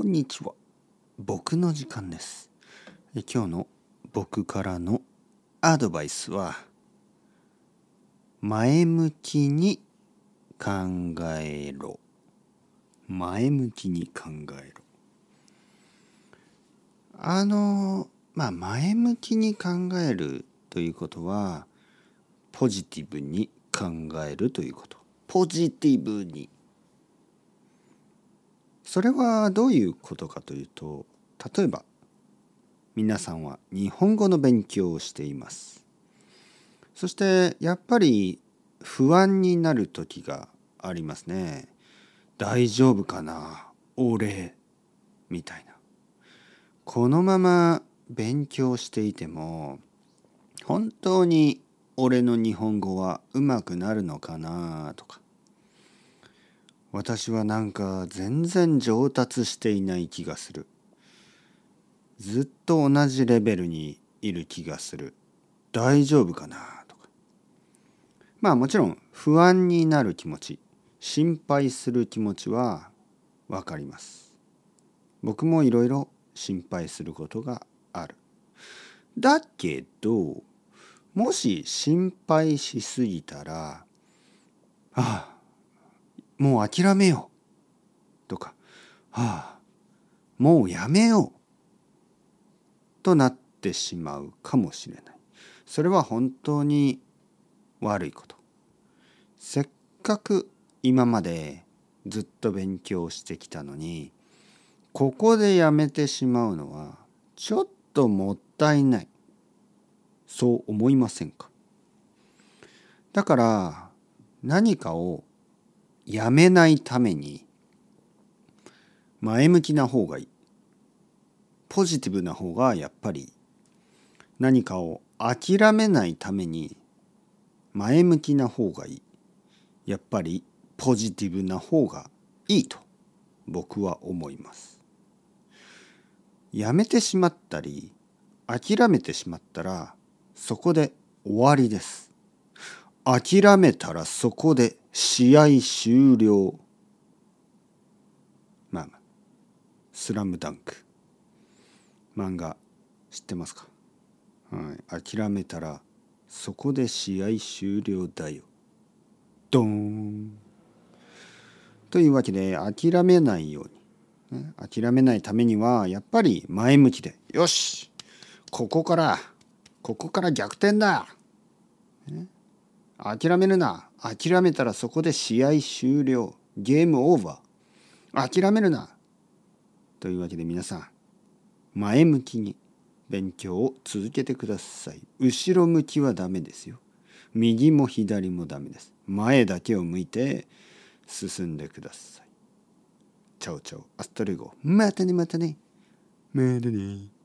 こんにちは。僕の時間です。今日の僕からのアドバイスは、前向きに考えろ。前向きに考えろ。あの、まあ、前向きに考えるということは、ポジティブに考えるということ。ポジティブに。それはどういうことかというと例えば皆さんは日本語の勉強をしていますそしてやっぱり不安になる時がありますね大丈夫かな俺みたいなこのまま勉強していても本当に俺の日本語はうまくなるのかなとか私はなんか全然上達していない気がするずっと同じレベルにいる気がする大丈夫かなとかまあもちろん不安になる気持ち心配する気持ちはわかります僕もいろいろ心配することがあるだけどもし心配しすぎたらああもう諦めよう。とか、はあ、もうやめよう。となってしまうかもしれない。それは本当に悪いこと。せっかく今までずっと勉強してきたのに、ここでやめてしまうのはちょっともったいない。そう思いませんかだから何かをやめないために前向きな方がいいポジティブな方がやっぱり何かを諦めないために前向きな方がいいやっぱりポジティブな方がいいと僕は思いますやめてしまったり諦めてしまったらそこで終わりです諦めたらそこで試合終了。まあまあ、スラムダンク。漫画、知ってますかはい、諦めたらそこで試合終了だよ。ドーン。というわけで、諦めないように。諦めないためには、やっぱり前向きで、よしここから、ここから逆転だ、ね諦めるな諦めたらそこで試合終了ゲームオーバー諦めるなというわけで皆さん前向きに勉強を続けてください後ろ向きはダメですよ右も左もダメです前だけを向いて進んでくださいチャオチャオアストレゴまたねまたねまたね